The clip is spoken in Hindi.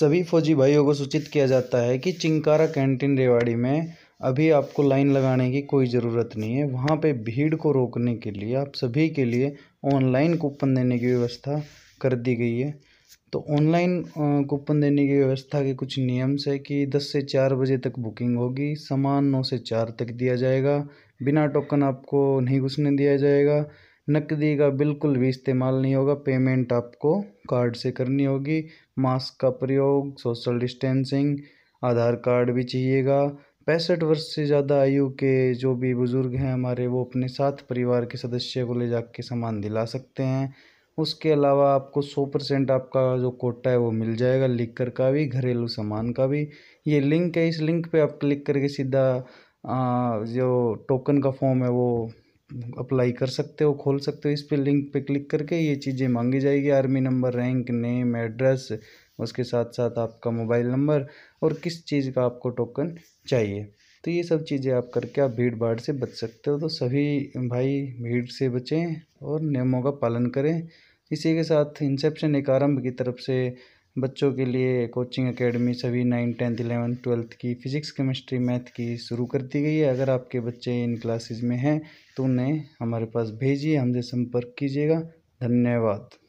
सभी फौजी भाइयों को सूचित किया जाता है कि चिंकारा कैंटीन रेवाड़ी में अभी आपको लाइन लगाने की कोई ज़रूरत नहीं है वहाँ पे भीड़ को रोकने के लिए आप सभी के लिए ऑनलाइन कूपन देने की व्यवस्था कर दी गई है तो ऑनलाइन कूपन देने की व्यवस्था के कुछ नियम्स है कि 10 से 4 बजे तक बुकिंग होगी सामान 9 से 4 तक दिया जाएगा बिना टोकन आपको नहीं घुसने दिया जाएगा नकदी का बिल्कुल भी इस्तेमाल नहीं होगा पेमेंट आपको कार्ड से करनी होगी मास्क का प्रयोग सोशल डिस्टेंसिंग आधार कार्ड भी चाहिएगा पैंसठ वर्ष से ज़्यादा आयु के जो भी बुज़ुर्ग हैं हमारे वो अपने साथ परिवार के सदस्य को ले जा सामान दिला सकते हैं उसके अलावा आपको सौ परसेंट आपका जो कोटा है वो मिल जाएगा लिकर का भी घरेलू सामान का भी ये लिंक है इस लिंक पे आप क्लिक करके सीधा जो टोकन का फॉर्म है वो अप्लाई कर सकते हो खोल सकते हो इस पर लिंक पे क्लिक करके ये चीज़ें मांगी जाएगी army number rank name address उसके साथ साथ आपका मोबाइल नंबर और किस चीज़ का आपको टोकन चाहिए तो ये सब चीज़ें आप करके आप भीड़ भाड़ से बच सकते हो तो सभी भाई भीड़ से बचें और नियमों का पालन करें इसी के साथ इंसेप्शन एक आरम्भ की तरफ से बच्चों के लिए कोचिंग एकेडमी सभी नाइन्थ टेंथ इलेवंथ ट्वेल्थ की फ़िज़िक्स केमिस्ट्री मैथ की शुरू कर दी गई है अगर आपके बच्चे इन क्लासेस में हैं तो उन्हें हमारे पास भेजिए हमसे संपर्क कीजिएगा धन्यवाद